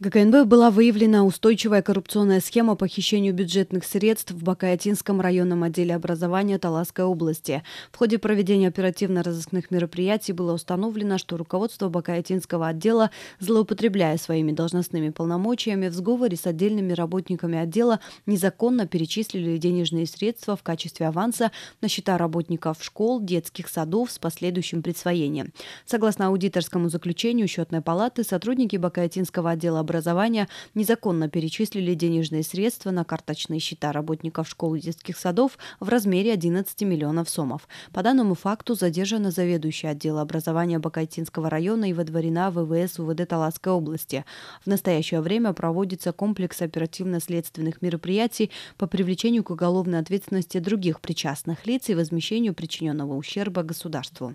ГКНБ была выявлена устойчивая коррупционная схема похищению бюджетных средств в Бакаятинском районном отделе образования Таласской области. В ходе проведения оперативно-розыскных мероприятий было установлено, что руководство Бакаятинского отдела, злоупотребляя своими должностными полномочиями, в сговоре с отдельными работниками отдела незаконно перечислили денежные средства в качестве аванса на счета работников школ, детских садов с последующим присвоением. Согласно аудиторскому заключению Счетной палаты, сотрудники Бакаятинского отдела образования незаконно перечислили денежные средства на карточные счета работников школ и детских садов в размере 11 миллионов сомов. По данному факту задержана заведующая отдела образования Бакайтинского района и водворена ВВС УВД Таласской области. В настоящее время проводится комплекс оперативно-следственных мероприятий по привлечению к уголовной ответственности других причастных лиц и возмещению причиненного ущерба государству.